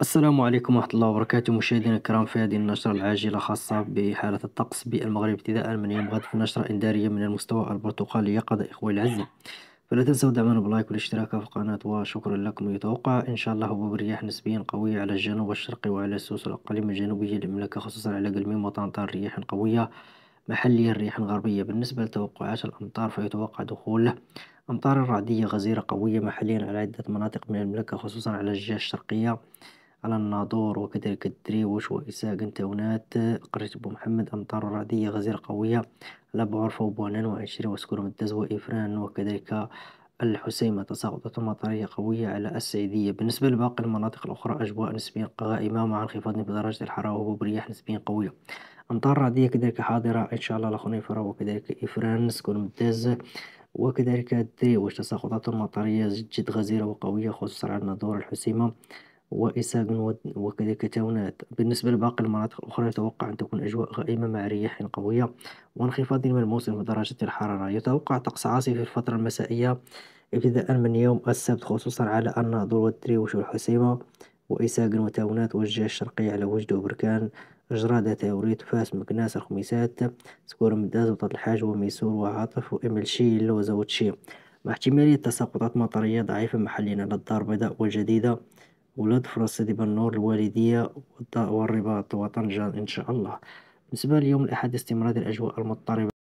السلام عليكم ورحمة الله وبركاته مشاهدينا الكرام في هذه النشرة العاجلة خاصة بحالة الطقس بالمغرب ابتداء من يوم غد في نشرة إنذارية من المستوى البرتقالي يقظة إخوة العزة فلا تنسوا دعمنا باللايك والاشتراك في القناة وشكرا لكم يتوقع إن شاء الله هبوب رياح نسبيا قوية على الجنوب الشرقي وعلى السوس الأقاليم الجنوبية للمملكة خصوصا على قلميم وطنطان رياح قوية محليا رياح غربية بالنسبة لتوقعات الأمطار فيتوقع دخول أمطار رعدية غزيرة قوية محليا على عدة مناطق من المملكة خصوصا على الجهة الشرقية على الناظور وكذلك الدريوش وإساق تونات قرية بو محمد أمطار رعدية غزير قوية على بعرفة وبوعنان وعشرين وسكون مدز وإفران وكذلك الحسيمة تساقطات مطرية قوية على السعيدية بالنسبة لباقي المناطق الأخرى أجواء نسبيا قائمة مع انخفاض درجة الحرارة وبرياح نسبيا قوية أمطار رعدية كذلك حاضرة إن شاء الله فرا وكذلك إفران سكون مداز وكذلك الدريوش تساقطات مطرية جد غزيرة وقوية خصوصا على الناظور الحسيمة وإسهال وكذلك تاونات بالنسبة لباقي المناطق الأخرى يتوقع أن تكون أجواء غائمة مع رياح قوية وانخفاض ملموس في درجة الحرارة يتوقع طقس عاصف في الفترة المسائية ابتداء من يوم السبت خصوصا على الناظور والدريوش والحسيمة وإساق وتاونات والجهة الشرقية على وجد وبركان جرادة تاوريت فاس مكناس الخميسات سكور مداز وطات الحاج وميسور وعاطف وإمل شيل وزوتشي مع احتمالية تساقطات مطرية ضعيفة محليا على الدار البيضاء والجديدة ولاد فرنسا دي بنور الوالدية والرباط وطنجة إن شاء الله، بالنسبة ليوم الأحد استمرار الأجواء المضطربة.